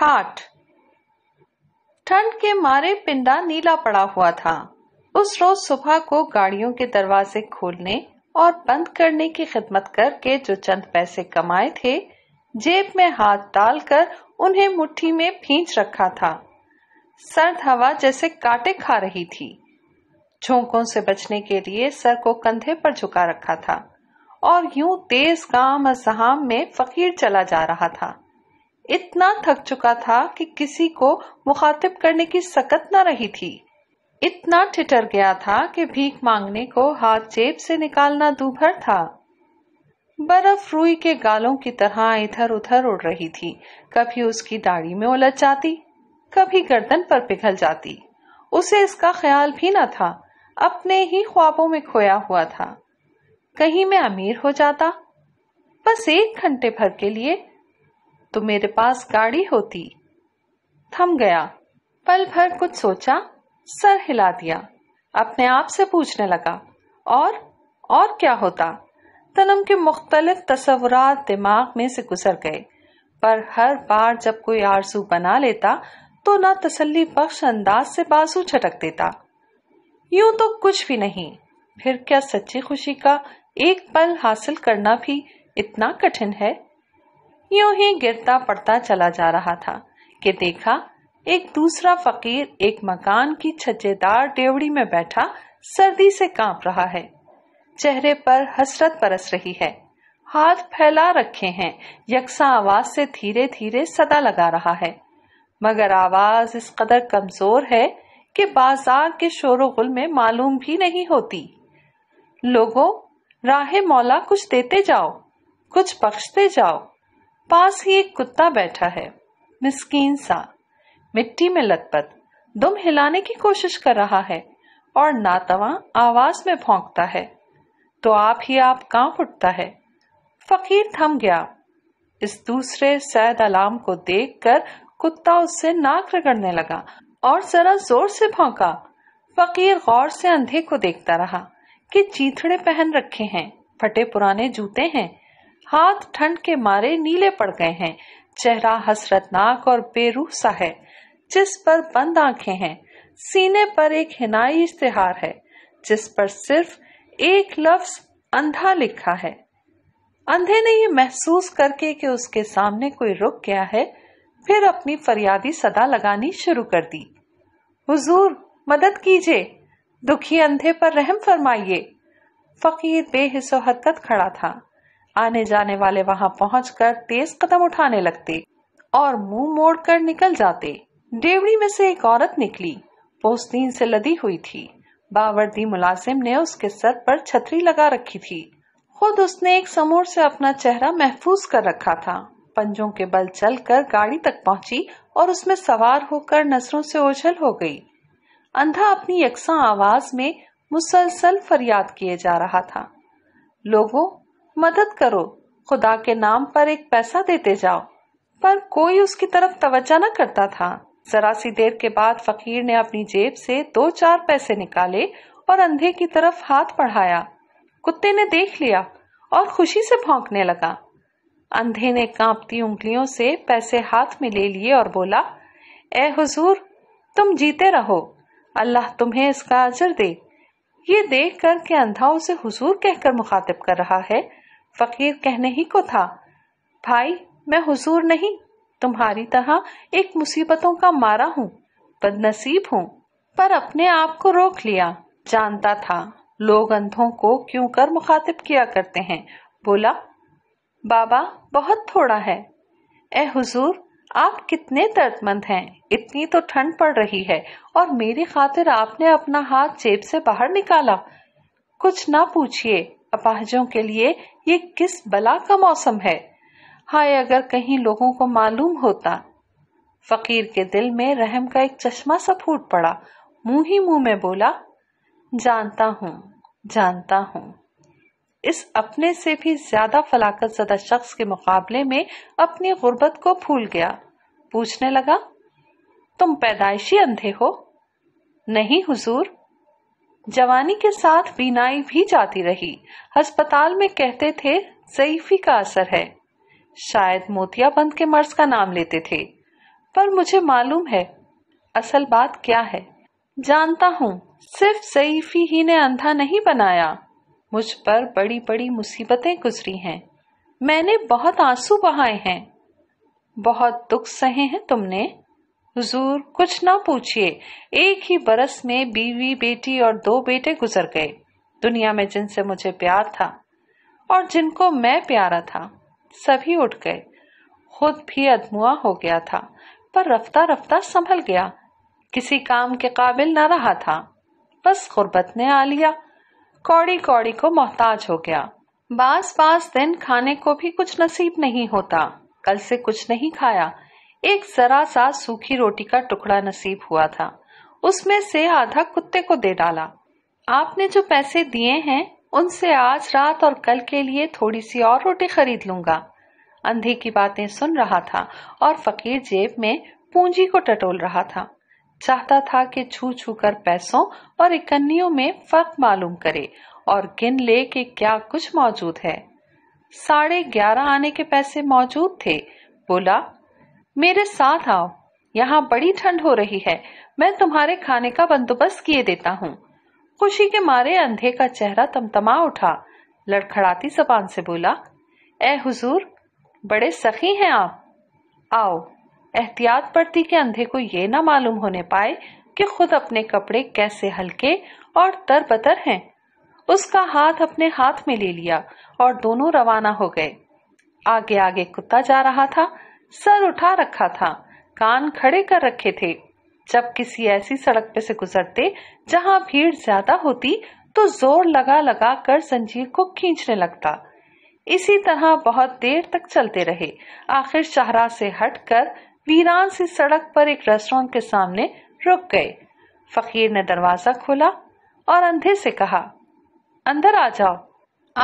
ठाठ ठंड के मारे पिंडा नीला पड़ा हुआ था उस रोज सुबह को गाड़ियों के दरवाजे खोलने और बंद करने की खिदमत करके जो चंद पैसे कमाए थे जेब में हाथ डालकर उन्हें मुट्ठी में फींच रखा था सर्द हवा जैसे काटे खा रही थी झोंकों से बचने के लिए सर को कंधे पर झुका रखा था और यूं तेज काम असहाम में फकीर चला जा रहा था इतना थक चुका था कि किसी को मुखातिब करने की सकत न रही थी इतना ठिठर गया था कि भीख मांगने को हाथ जेब से निकालना दूभर था बर्फ रुई के गालों की तरह इधर उधर उड़ रही थी कभी उसकी दाढ़ी में उलझ जाती कभी गर्दन पर पिघल जाती उसे इसका ख्याल भी न था अपने ही ख्वाबों में खोया हुआ था कहीं मैं अमीर हो जाता बस एक घंटे भर के लिए तो मेरे पास गाड़ी होती थम गया पल भर कुछ सोचा सर हिला दिया अपने आप से पूछने लगा और और क्या होता तनम के मुख्तलिफ तस्वुरात दिमाग में से गुजर गए पर हर बार जब कोई आरजू बना लेता तो ना तसल्ली बख्श अंदाज से बाजू झटक देता यूं तो कुछ भी नहीं फिर क्या सच्ची खुशी का एक पल हासिल करना भी इतना कठिन है यूं ही गिरता पड़ता चला जा रहा था कि देखा एक दूसरा फकीर एक मकान की छज्जेदार टेवड़ी में बैठा सर्दी से कांप रहा है चेहरे पर हसरत परस रही है हाथ फैला रखे हैं यकसा आवाज से धीरे धीरे सदा लगा रहा है मगर आवाज इस कदर कमजोर है कि बाजार के शोरगुल में मालूम भी नहीं होती लोगों राह मौला कुछ देते जाओ कुछ बख्शते जाओ पास ही एक कुत्ता बैठा है मिस्कीन सा मिट्टी में लतपत दुम हिलाने की कोशिश कर रहा है और नातवा आवाज में फोंकता है तो आप ही आप कांप उठता है फकीर थम गया इस दूसरे सैद अलाम को देखकर कुत्ता उससे नाक रगड़ने लगा और जरा जोर से भौंका फकीर गौर से अंधे को देखता रहा कि चीथड़े पहन रखे हैं फटे पुराने जूते हैं हाथ ठंड के मारे नीले पड़ गए हैं चेहरा हसरतनाक और बेरूह सा है जिस पर बंद आंखें हैं सीने पर एक हिनाई इश्तेहार है जिस पर सिर्फ एक लफ्ज अंधा लिखा है अंधे ने ये महसूस करके कि उसके सामने कोई रुक गया है फिर अपनी फरियादी सदा लगानी शुरू कर दी हुजूर मदद कीजिए दुखी अंधे पर रहम फरमाइए फकीर बेहिसो हरकत खड़ा था आने जाने वाले वहां पहुंचकर तेज कदम उठाने लगते और मुंह मोड़कर निकल जाते डेवड़ी में से एक औरत निकली पोस्तीन से लदी हुई थी बावर्दी मुलाजिम ने उसके सर पर छतरी लगा रखी थी खुद उसने एक समोर से अपना चेहरा महफूज कर रखा था पंजों के बल चलकर गाड़ी तक पहुंची और उसमें सवार होकर नसरों से ओझल हो गई अंधा अपनी यकसा आवाज में मुसलसल फरियाद किए जा रहा था लोगों मदद करो खुदा के नाम पर एक पैसा देते जाओ पर कोई उसकी तरफ तवज्जा न करता था जरा सी देर के बाद फकीर ने अपनी जेब से दो चार पैसे निकाले और अंधे की तरफ हाथ बढ़ाया कुत्ते ने देख लिया और खुशी से भौंकने लगा अंधे ने कांपती उंगलियों से पैसे हाथ में ले लिए और बोला ए हुजूर तुम जीते रहो अल्लाह तुम्हें इसका अजर दे ये देख कर के अंधा उसे हुजूर कहकर मुखातिब कर रहा है फकीर कहने ही को था भाई मैं हुजूर नहीं तुम्हारी तरह एक मुसीबतों का मारा हूँ बदनसीब हूँ पर अपने आप को रोक लिया जानता था लोग अंधों को क्यों कर मुखातिब किया करते हैं बोला बाबा बहुत थोड़ा है ए हुजूर आप कितने दर्दमंद हैं इतनी तो ठंड पड़ रही है और मेरी खातिर आपने अपना हाथ जेब से बाहर निकाला कुछ ना पूछिए अपाहजों के लिए ये किस बला का मौसम है हाय अगर कहीं लोगों को मालूम होता फकीर के दिल में रहम का एक चश्मा सा फूट पड़ा मुंह ही मुंह में बोला जानता हूँ जानता हूँ इस अपने से भी ज्यादा फलाकत जदा शख्स के मुकाबले में अपनी गुर्बत को भूल गया पूछने लगा तुम पैदाइशी अंधे हो नहीं हुजूर जवानी के साथ बीनाई भी जाती रही अस्पताल में कहते थे जईफी का असर है शायद मोतियाबंद के मर्ज का नाम लेते थे पर मुझे मालूम है असल बात क्या है जानता हूँ सिर्फ जईफी ही ने अंधा नहीं बनाया मुझ पर बड़ी बड़ी मुसीबतें गुजरी हैं मैंने बहुत आंसू बहाए हैं बहुत दुख सहे हैं तुमने हुजूर कुछ ना पूछिए एक ही बरस में बीवी बेटी और दो बेटे गुजर गए दुनिया में जिनसे मुझे प्यार था और जिनको मैं प्यारा था सभी उठ गए खुद भी अदमुआ हो गया था पर रफ्ता रफ्ता संभल गया किसी काम के काबिल ना रहा था बस गुर्बत ने आ लिया कौड़ी कौड़ी को मोहताज हो गया बास बास दिन खाने को भी कुछ नसीब नहीं होता कल से कुछ नहीं खाया एक जरा सा सूखी रोटी का टुकड़ा नसीब हुआ था उसमें से आधा कुत्ते को दे डाला आपने जो पैसे दिए हैं उनसे आज रात और कल के लिए थोड़ी सी और रोटी खरीद लूंगा अंधी की बातें सुन रहा था और फकीर जेब में पूंजी को टटोल रहा था चाहता था कि छू छू कर पैसों और इकन्नियों में फर्क मालूम करे और गिन ले कि क्या कुछ मौजूद है साढ़े ग्यारह आने के पैसे मौजूद थे बोला मेरे साथ आओ यहाँ बड़ी ठंड हो रही है मैं तुम्हारे खाने का बंदोबस्त किए देता हूँ खुशी के मारे अंधे का चेहरा तमतमा उठा लड़खड़ाती जबान से बोला ए हुजूर बड़े सखी हैं आप आओ एहतियात बरती के अंधे को ये ना मालूम होने पाए कि खुद अपने कपड़े कैसे हल्के और तर बतर है उसका हाथ अपने हाथ में ले लिया और दोनों रवाना हो गए आगे आगे कुत्ता जा रहा था सर उठा रखा था कान खड़े कर रखे थे जब किसी ऐसी सड़क पे से गुजरते जहाँ भीड़ ज्यादा होती तो जोर लगा लगा कर जंजीर को खींचने लगता इसी तरह बहुत देर तक चलते रहे आखिर शाहरा से हटकर वीरान सी सड़क पर एक रेस्टोरेंट के सामने रुक गए फकीर ने दरवाजा खोला और अंधे से कहा अंदर आ जाओ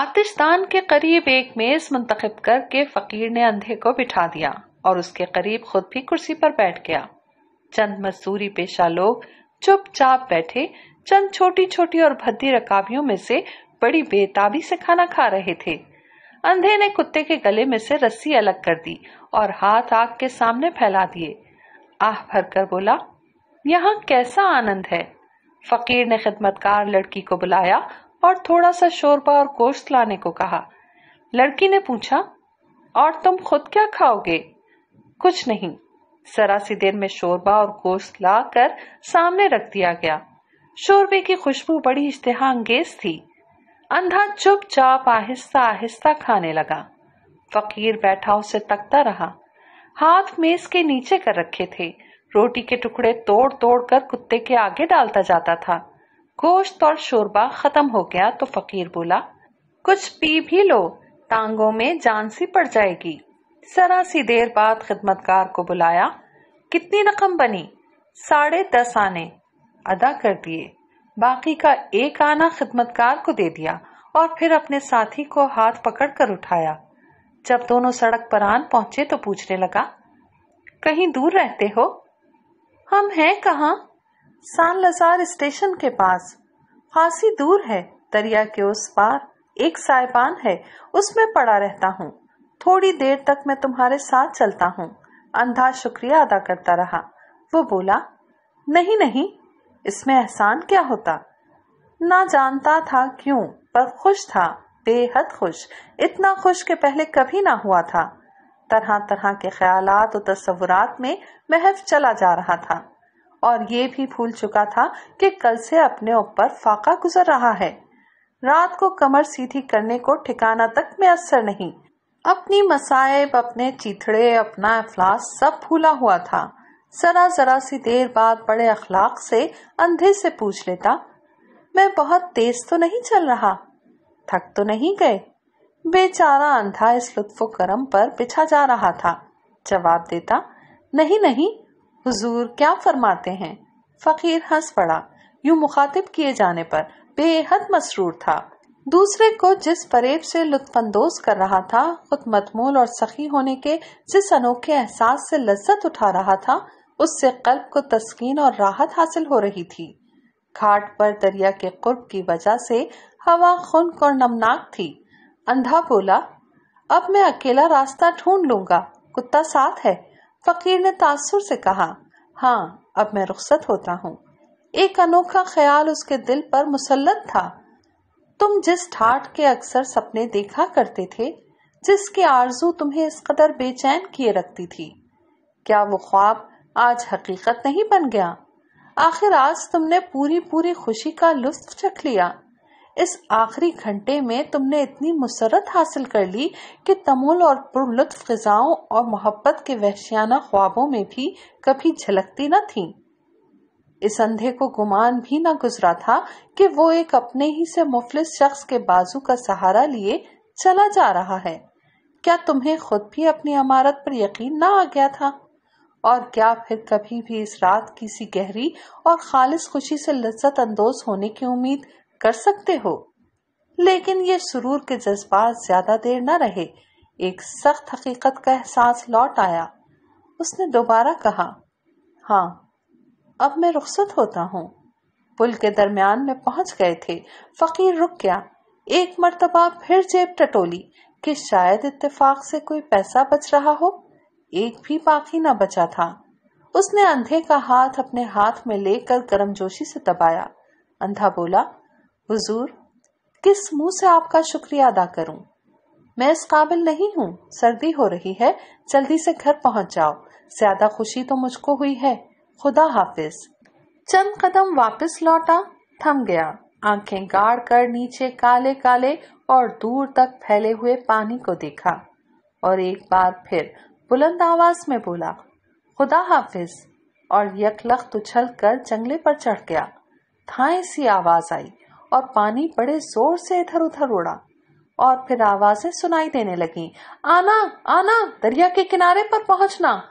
आतिशदान के करीब एक मेज मुंतखब करके फकीर ने अंधे को बिठा दिया और उसके करीब खुद भी कुर्सी पर बैठ गया चंद मजदूरी पेशा लोग चुपचाप बैठे चंद छोटी छोटी और भद्दी रकाबियों में से बड़ी बेताबी से खाना खा रहे थे अंधे ने कुत्ते के गले में से रस्सी अलग कर दी और हाथ आग के सामने फैला दिए आह भरकर बोला यहाँ कैसा आनंद है फकीर ने खिदमतकार लड़की को बुलाया और थोड़ा सा शोरबा और गोश्त लाने को कहा लड़की ने पूछा और तुम खुद क्या खाओगे कुछ नहीं सरासी सी देर में शोरबा और गोश्त लाकर सामने रख दिया गया शोरबे की खुशबू बड़ी इश्तेहा अंगेज थी अंधा चुपचाप आहिस्ता आहिस्ता खाने लगा फकीर बैठा उसे तकता रहा हाथ मेज के नीचे कर रखे थे रोटी के टुकड़े तोड़ तोड़ कर कुत्ते के आगे डालता जाता था गोश्त और शोरबा खत्म हो गया तो फकीर बोला कुछ पी भी लो टांगों में जान सी पड़ जाएगी जरा सी देर बाद खिदमतकार को बुलाया कितनी रकम बनी साढ़े दस आने अदा कर दिए बाकी का एक आना खिदमतकार को दे दिया और फिर अपने साथी को हाथ पकड़कर उठाया जब दोनों सड़क पर आन पहुंचे तो पूछने लगा कहीं दूर रहते हो हम हैं कहा साल लजार स्टेशन के पास खासी दूर है दरिया के उस पार एक साइबान है उसमें पड़ा रहता हूँ थोड़ी देर तक मैं तुम्हारे साथ चलता हूँ अंधा शुक्रिया अदा करता रहा वो बोला नहीं नहीं इसमें एहसान क्या होता ना जानता था क्यों पर खुश था बेहद खुश इतना खुश के पहले कभी ना हुआ था तरह तरह के ख्याल और तस्वुरात में महफ चला जा रहा था और ये भी भूल चुका था कि कल से अपने ऊपर फाका गुजर रहा है रात को कमर सीधी करने को ठिकाना तक में असर नहीं अपनी मसायब अपने चिथड़े अपना अफलास सब भूला हुआ था जरा जरा सी देर बाद बड़े अखलाक से अंधे से पूछ लेता मैं बहुत तेज तो नहीं चल रहा थक तो नहीं गए बेचारा अंधा इस लुत्फ करम पर पिछा जा रहा था जवाब देता नहीं नहीं हुजूर क्या फरमाते हैं फकीर हंस पड़ा यूं मुखातिब किए जाने पर बेहद मसरूर था दूसरे को जिस परेब से अंदोज कर रहा था खुद मतमूल और सखी होने के जिस अनोखे एहसास से लज्जत उठा रहा था उससे कल्ब को तस्कीन और राहत हासिल हो रही थी घाट पर दरिया के कुर्ब की वजह से हवा खुनक और नमनाक थी अंधा बोला अब मैं अकेला रास्ता ढूंढ लूंगा कुत्ता साथ है फकीर ने तासुर से कहा हाँ अब मैं रुख्सत होता हूँ एक अनोखा ख्याल उसके दिल पर मुसलत था तुम जिस ठाठ के अक्सर सपने देखा करते थे जिसके आरजू तुम्हें इस कदर बेचैन किए रखती थी क्या वो ख्वाब आज हकीकत नहीं बन गया आखिर आज तुमने पूरी पूरी खुशी का लुत्फ चख लिया इस आखिरी घंटे में तुमने इतनी मुसरत हासिल कर ली कि तमोल और पुरलुत्फ फिजाओं और मोहब्बत के वहशियाना ख्वाबों में भी कभी झलकती न थीं। इस अंधे को गुमान भी न गुजरा था कि वो एक अपने ही से मुफलिस शख्स के बाजू का सहारा लिए चला जा रहा है क्या तुम्हें खुद भी अपनी अमारत पर यकीन ना आ गया था और क्या फिर कभी भी इस रात किसी गहरी और खालिश खुशी से लज्जत अंदोज होने की उम्मीद कर सकते हो लेकिन ये सुरूर के जज्बात ज्यादा देर न रहे एक सख्त हकीकत का एहसास लौट आया उसने दोबारा कहा हाँ अब मैं रुखसत होता हूँ पुल के दरमियान में पहुंच गए थे फकीर रुक गया एक मरतबा फिर जेब टटोली कि शायद इत्तेफाक से कोई पैसा बच रहा हो एक भी बाकी न बचा था उसने अंधे का हाथ अपने हाथ में लेकर गर्मजोशी से दबाया अंधा बोला हुजूर किस मुंह से आपका शुक्रिया अदा करूं मैं इस काबिल नहीं हूं सर्दी हो रही है जल्दी से घर पहुंच जाओ ज्यादा खुशी तो मुझको हुई है खुदा हाफिज चंद कदम वापस लौटा थम गया आंखें गाड़ कर नीचे काले काले और दूर तक फैले हुए पानी को देखा और एक बार फिर बुलंद आवाज में बोला खुदा हाफिज और यकलख उछल कर जंगले पर चढ़ गया थाए सी आवाज आई और पानी बड़े जोर से इधर उधर उड़ा और फिर आवाजें सुनाई देने लगी आना आना दरिया के किनारे पर पहुंचना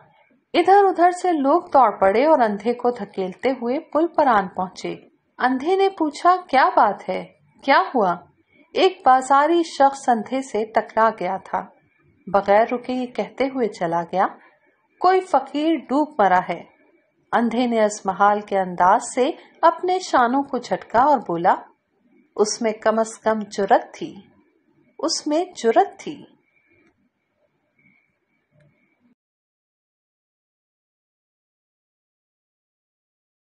इधर उधर से लोग दौड़ पड़े और अंधे को धकेलते हुए पुल पर आन पहुंचे अंधे ने पूछा क्या बात है क्या हुआ एक बाजारी शख्स अंधे से टकरा गया था बगैर रुके ये कहते हुए चला गया कोई फकीर डूब मरा है अंधे ने असमहाल के अंदाज से अपने शानों को झटका और बोला उसमें कम अज कम जुरत थी उसमें जुरत थी